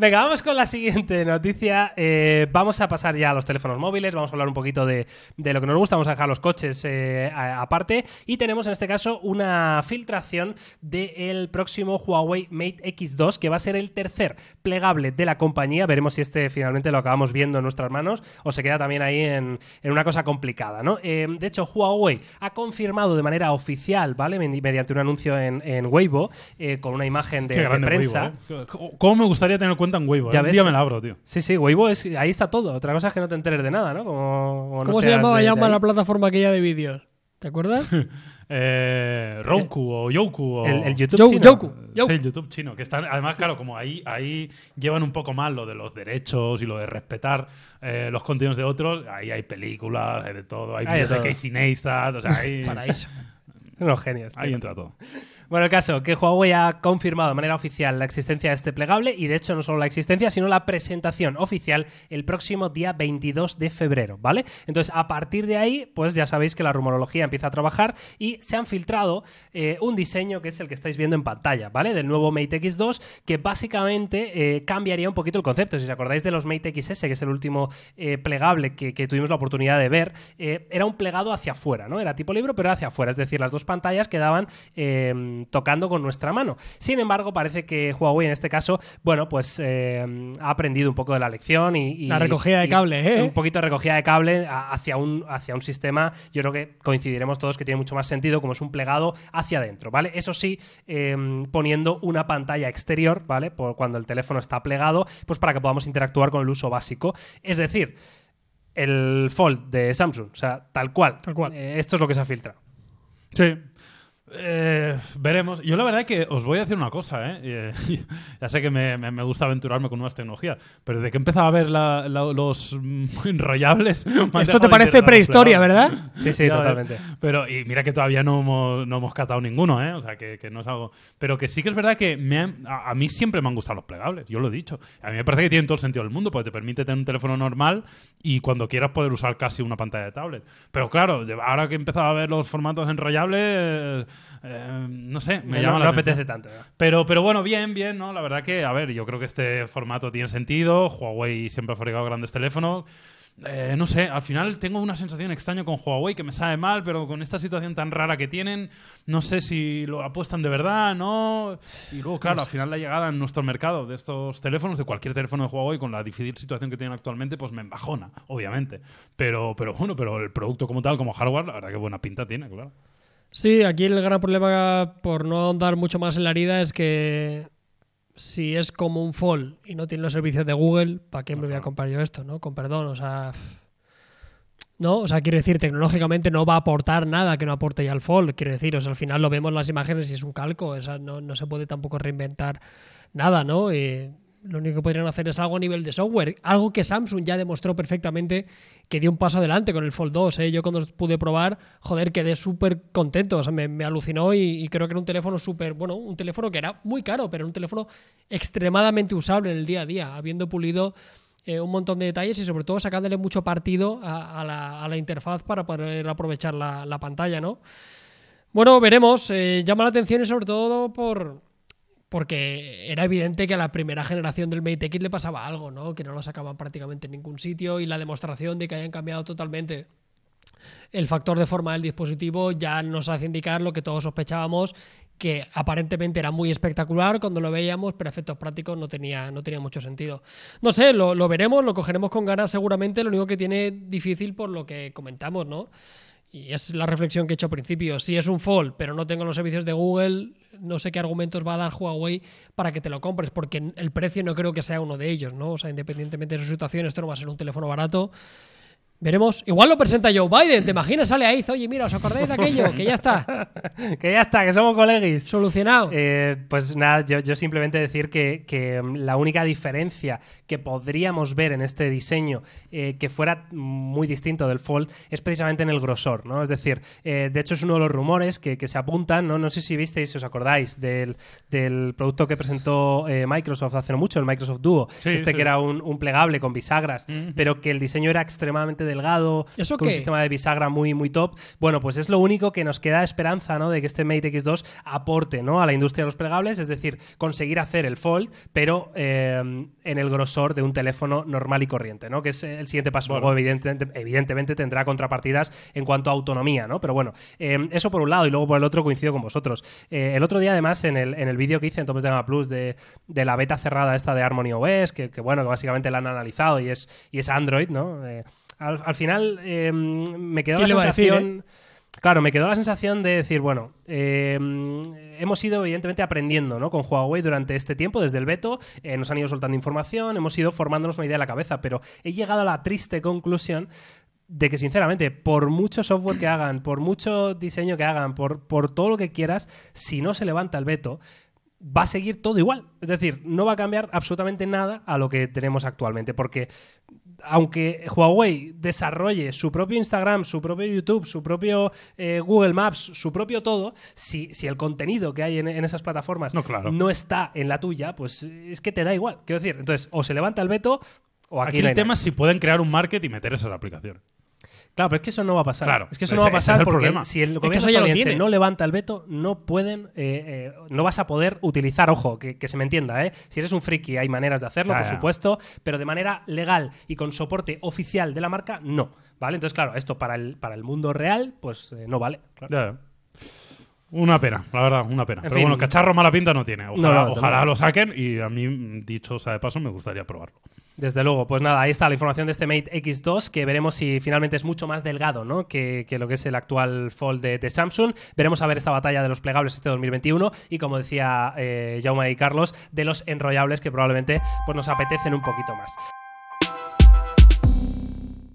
Venga, vamos con la siguiente noticia. Eh, vamos a pasar ya a los teléfonos móviles, vamos a hablar un poquito de, lo que nos gusta, vamos a dejar los coches eh, aparte. Y tenemos en este caso una filtración del próximo Huawei Mate X2, que va a ser el tercer plegable de la compañía. Veremos si este finalmente lo acabamos viendo en nuestras manos o se queda también ahí en, una cosa complicada. ¿no? Eh, de hecho, Huawei ha confirmado de manera oficial, ¿vale? Mediante un anuncio en, en Weibo, con una imagen de, prensa. ¿Cómo me gustaría tener cuenta en Weibo. ¿Ya ¿eh? Un día me la abro, tío. Sí, sí, Weibo es. Ahí está todo. Otra cosa es que no te enteres de nada, ¿no? Como, ¿Cómo se llamaba ya la plataforma aquella de vídeos? ¿Te acuerdas? Eh, Roku o Yoku o... El, YouTube chino. el YouTube chino. Que están, además, claro, como ahí, ahí llevan un poco más lo de los derechos y lo de respetar eh, los contenidos de otros. Ahí hay películas, hay de todo. Hay, vídeos de videos o sea, hay. Paraíso. genios. ahí entra todo. Bueno, el caso, que Huawei ha confirmado de manera oficial la existencia de este plegable y de hecho no solo la existencia, sino la presentación oficial el próximo día 22 de febrero, ¿vale? Entonces, a partir de ahí, pues ya sabéis que la rumorología empieza a trabajar y se han filtrado eh, un diseño que es el que estáis viendo en pantalla, ¿vale? Del nuevo Mate X2, que básicamente eh, cambiaría un poquito el concepto. Si os acordáis de los Mate XS, que es el último eh, plegable que, tuvimos la oportunidad de ver, era un plegado hacia afuera, ¿no? Era tipo libro, pero hacia afuera, es decir, las dos pantallas quedaban tocando con nuestra mano. Sin embargo, parece que Huawei en este caso, bueno, pues eh, ha aprendido un poco de la lección y... la recogida de cable. ¿eh? Un poquito de recogida de cable hacia un, hacia un sistema, yo creo que coincidiremos todos que tiene mucho más sentido, como es un plegado hacia adentro, ¿vale? Eso sí, em, poniendo una pantalla exterior, ¿vale? Por cuando el teléfono está plegado, pues para que podamos interactuar con el uso básico. Es decir, el Fold de Samsung, o sea, tal cual. Tal cual. Eh, esto es lo que se ha filtrado. Sí. Eh, veremos. Yo la verdad que os voy a decir una cosa, ¿eh? eh ya sé que me, gusta aventurarme con nuevas tecnologías, pero desde que empezaba a ver los mm, enrollables... Esto te parece prehistoria, ¿verdad? Sí, sí, totalmente. Pero, y mira que todavía no hemos, catado ninguno, ¿eh? O sea, que, no es algo... Pero que sí que es verdad que me a, mí siempre me han gustado los plegables, yo lo he dicho. A mí me parece que tiene todo el sentido del mundo, porque te permite tener un teléfono normal y cuando quieras poder usar casi una pantalla de tablet. Pero claro, ahora que he empezado a ver los formatos enrollables eh, no sé, me llama la apetece tanto. Pero, pero bueno, bien, bien, ¿no? La verdad que, a ver, yo creo que este formato tiene sentido. Huawei siempre ha fabricado grandes teléfonos. Eh, no sé, al final tengo una sensación extraña con Huawei que me sabe mal, pero con esta situación tan rara que tienen, no sé si lo apuestan de verdad, ¿no? Y luego, claro, al final la llegada en nuestro mercado de estos teléfonos, de cualquier teléfono de Huawei, con la difícil situación que tienen actualmente, pues me embajona, obviamente. Pero, pero bueno, pero el producto como tal, como hardware, la verdad que buena pinta tiene, claro. Sí, aquí el gran problema, por no ahondar mucho más en la herida, es que si es como un fall y no tiene los servicios de Google, ¿para qué me voy a comprar yo esto? ¿no? Con perdón, o sea. ¿No? O sea, quiero decir, tecnológicamente no va a aportar nada que no aporte ya el fall. Quiero decir, o sea, al final lo vemos en las imágenes y es un calco. O sea, no, no se puede tampoco reinventar nada, ¿no? Lo único que podrían hacer es algo a nivel de software, algo que Samsung ya demostró perfectamente que dio un paso adelante con el Fold 2. ¿eh? Yo cuando pude probar, joder, quedé súper contento, o sea, me, alucinó y, creo que era un teléfono súper, bueno, un teléfono que era muy caro, pero un teléfono extremadamente usable en el día a día, habiendo pulido eh, un montón de detalles y sobre todo sacándole mucho partido a, la, interfaz para poder aprovechar la, pantalla, ¿no? Bueno, veremos. Eh, llama la atención y sobre todo por, porque era evidente que a la primera generación del Mate X le pasaba algo, ¿no? Que no lo sacaban prácticamente en ningún sitio y la demostración de que hayan cambiado totalmente el factor de forma del dispositivo ya nos hace indicar lo que todos sospechábamos que aparentemente era muy espectacular cuando lo veíamos, pero efectos prácticos no tenía, no tenía mucho sentido. No sé, lo, lo veremos, lo cogeremos con ganas seguramente, lo único que tiene difícil por lo que comentamos, ¿no? Y es la reflexión que he hecho al principio. Si es un fall, pero no tengo los servicios de Google, no sé qué argumentos va a dar Huawei para que te lo compres, porque el precio no creo que sea uno de ellos, ¿no? O sea, independientemente de su situación, esto no va a ser un teléfono barato. Veremos. Igual lo presenta Joe Biden, ¿te imaginas? Sale ahí, oye, mira, ¿os acordáis de aquello? Que ya está. que ya está, que somos colegis. Solucionado. Eh, pues nada, yo, simplemente decir que, mm, la única diferencia que podríamos ver en este diseño eh, que fuera muy distinto del Fold es precisamente en el grosor, ¿no? Es decir, eh, de hecho es uno de los rumores que, se apuntan, ¿no? No sé si visteis, si os acordáis, del, producto que presentó Microsoft hace no mucho, el Microsoft Duo. este que era un, plegable con bisagras, pero que el diseño era extremadamente delgado, con un sistema de bisagra muy, muy top. Bueno, pues es lo único que nos queda esperanza, ¿no? De que este Mate X2 aporte, ¿no? A la industria de los plegables, es decir, conseguir hacer el fold, pero eh, en el grosor de un teléfono normal y corriente, ¿no? Que es el siguiente paso. Luego, evidentemente, tendrá contrapartidas en cuanto a autonomía, ¿no? Pero bueno, eh, eso por un lado y luego por el otro coincido con vosotros. Eh, el otro día, además, en el, en el vídeo que hice en Topes de Gama Plus de, la beta cerrada esta de Harmony OS, que, que bueno, básicamente la han analizado y es, y es Android, ¿no? al, final eh, me quedó la sensación... Eh? Claro, me quedó la sensación de decir, bueno, eh, hemos ido evidentemente aprendiendo ¿no? con Huawei durante este tiempo, desde el veto, nos han ido soltando información, hemos ido formándonos una idea en la cabeza, pero he llegado a la triste conclusión de que sinceramente, por mucho software que hagan, por mucho diseño que hagan, por, por todo lo que quieras, si no se levanta el veto, va a seguir todo igual. Es decir, no va a cambiar absolutamente nada a lo que tenemos actualmente, porque aunque Huawei desarrolle su propio Instagram, su propio YouTube, su propio eh, Google Maps, su propio todo, si, el contenido que hay en, esas plataformas no, está en la tuya, pues es que te da igual. Quiero decir, entonces, o se levanta el veto o aquí, aquí el tema es si pueden crear un market y meter esas aplicaciones. Claro, pero es que eso no va a pasar. Claro, es que eso no va a pasar porque si el gobierno que estadounidense no levanta el veto, no pueden, eh, eh, no vas a poder utilizar, ojo, que, se me entienda, ¿eh? Si eres un friki hay maneras de hacerlo, por supuesto, pero de manera legal y con soporte oficial de la marca, no. ¿Vale? Entonces, claro, esto para el, para el mundo real, pues eh, no vale. Una pena, la verdad, una pena. Pero bueno, cacharro mala pinta no tiene. Ojalá, lo saquen y a mí, dicho sea de paso, me gustaría probarlo. Desde luego, pues nada, ahí está la información de este Mate X2, que veremos si finalmente es mucho más delgado ¿no? que, lo que es el actual Fold de, Samsung. Veremos a ver esta batalla de los plegables este 2021 y, como decía eh, Jaume y Carlos, de los enrollables que probablemente pues, nos apetecen un poquito más.